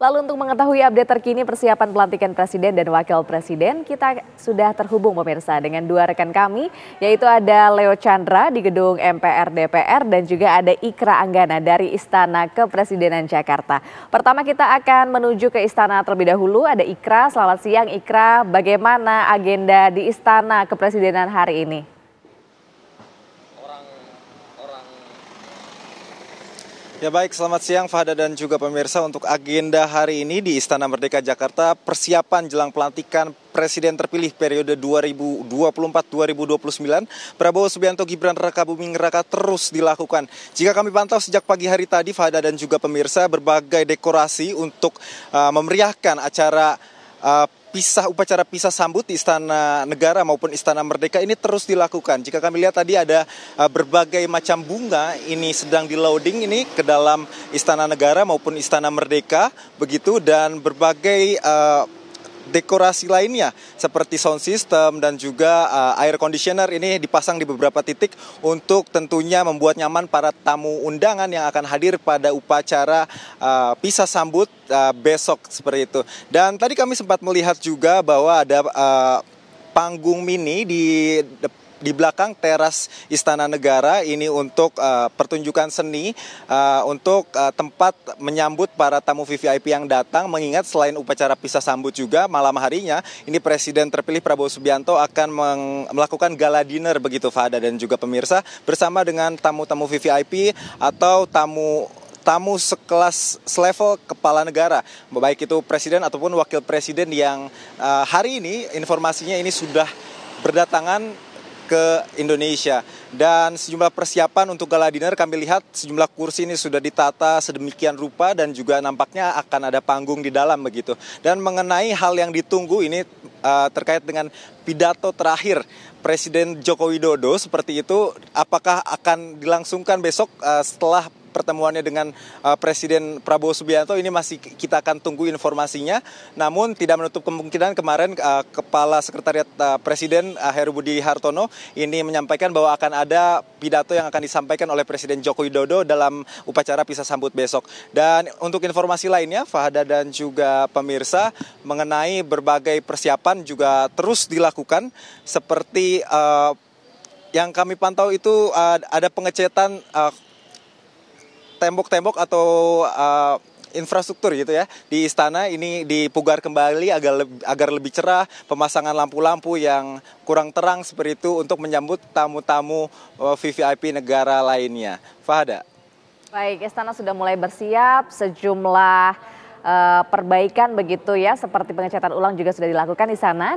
Lalu untuk mengetahui update terkini persiapan pelantikan Presiden dan Wakil Presiden, kita sudah terhubung pemirsa dengan dua rekan kami, yaitu ada Leo Chandra di gedung MPR DPR dan juga ada Ikra Anggana dari Istana Kepresidenan Jakarta. Pertama kita akan menuju ke Istana terlebih dahulu, ada Ikra, selamat siang Ikra, bagaimana agenda di Istana Kepresidenan hari ini? Ya baik, selamat siang Fahda dan juga pemirsa. Untuk agenda hari ini di Istana Merdeka Jakarta, persiapan jelang pelantikan Presiden terpilih periode 2024-2029, Prabowo Subianto Gibran Raka Buming Raka terus dilakukan. Jika kami pantau sejak pagi hari tadi, Fahda dan juga pemirsa, berbagai dekorasi untuk uh, memeriahkan acara uh, pisah upacara pisah sambut di Istana Negara maupun Istana Merdeka ini terus dilakukan. Jika kami lihat tadi ada uh, berbagai macam bunga ini sedang di loading ini ke dalam Istana Negara maupun Istana Merdeka begitu dan berbagai uh, dekorasi lainnya seperti sound system dan juga uh, air conditioner ini dipasang di beberapa titik untuk tentunya membuat nyaman para tamu undangan yang akan hadir pada upacara uh, pisah sambut uh, besok seperti itu. Dan tadi kami sempat melihat juga bahwa ada uh, panggung mini di depan di belakang teras Istana Negara ini untuk uh, pertunjukan seni uh, untuk uh, tempat menyambut para tamu VVIP yang datang mengingat selain upacara pisah sambut juga malam harinya ini Presiden terpilih Prabowo Subianto akan melakukan gala dinner begitu Fada dan juga pemirsa bersama dengan tamu-tamu VVIP atau tamu tamu sekelas selevel kepala negara, baik itu presiden ataupun wakil presiden yang uh, hari ini informasinya ini sudah berdatangan ke Indonesia. Dan sejumlah persiapan untuk gala dinner kami lihat sejumlah kursi ini sudah ditata sedemikian rupa dan juga nampaknya akan ada panggung di dalam begitu. Dan mengenai hal yang ditunggu ini Eh, terkait dengan pidato terakhir Presiden Joko Widodo seperti itu apakah akan dilangsungkan besok uh, setelah pertemuannya dengan uh, Presiden Prabowo Subianto ini masih kita akan tunggu informasinya. Namun tidak menutup kemungkinan kemarin uh, Kepala Sekretariat uh, Presiden uh, Heru Budi Hartono ini menyampaikan bahwa akan ada pidato yang akan disampaikan oleh Presiden Joko Widodo dalam upacara pisah sambut besok. Dan untuk informasi lainnya, Fahada dan juga pemirsa mengenai berbagai persiapan persiapan juga terus dilakukan seperti uh, yang kami pantau itu uh, ada pengecetan tembok eh, tembok-tembok atau uh, infrastruktur gitu ya di istana ini dipugar kembali agar lebih, agar lebih cerah pemasangan lampu-lampu yang kurang terang seperti itu untuk menyambut tamu-tamu uh, VVIP negara lainnya. Fahada. Baik, istana sudah mulai bersiap sejumlah Eh, perbaikan begitu ya, seperti pengecatan ulang juga sudah dilakukan di sana.